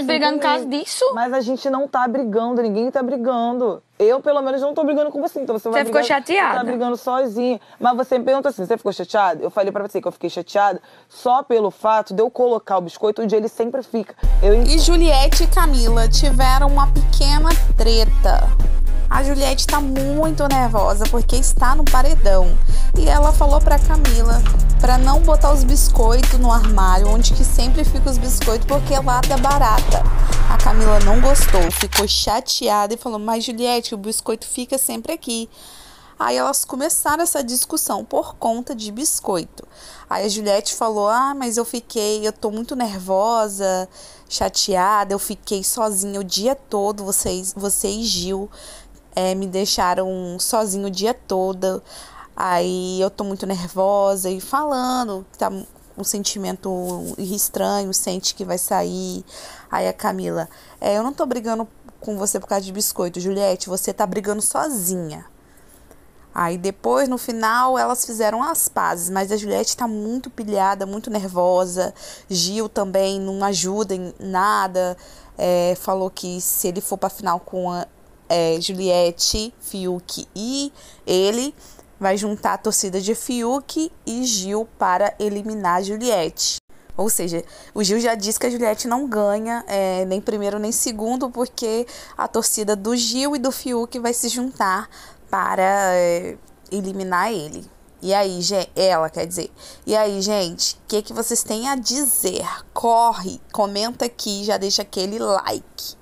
vocês brigando tá por uhum. causa disso? Mas a gente não tá brigando, ninguém tá brigando. Eu, pelo menos, não tô brigando com você. Então você, vai você ficou chateada? Você tá brigando sozinho. Mas você me pergunta assim: você ficou chateado? Eu falei pra você que eu fiquei chateada só pelo fato de eu colocar o biscoito onde ele sempre fica. Eu... E Juliette e Camila tiveram uma pequena treta. A Juliette está muito nervosa porque está no paredão. E ela falou para Camila para não botar os biscoitos no armário, onde que sempre fica os biscoitos, porque lá da é barata. A Camila não gostou, ficou chateada e falou: Mas Juliette, o biscoito fica sempre aqui. Aí elas começaram essa discussão por conta de biscoito. Aí a Juliette falou: Ah, mas eu fiquei, eu tô muito nervosa, chateada, eu fiquei sozinha o dia todo, vocês, você e Gil é, me deixaram sozinho o dia todo. Aí eu tô muito nervosa e falando, tá um sentimento estranho, sente que vai sair. Aí a Camila, é, eu não tô brigando com você por causa de biscoito, Juliette, você tá brigando sozinha. Aí depois, no final, elas fizeram as pazes, mas a Juliette tá muito pilhada, muito nervosa. Gil também não ajuda em nada. É, falou que se ele for pra final com a, é, Juliette, Fiuk e ele, vai juntar a torcida de Fiuk e Gil para eliminar Juliette. Ou seja, o Gil já disse que a Juliette não ganha é, nem primeiro nem segundo, porque a torcida do Gil e do Fiuk vai se juntar para é, eliminar ele. E aí, gente, ela quer dizer. E aí, gente, o que, que vocês têm a dizer? Corre, comenta aqui, já deixa aquele like.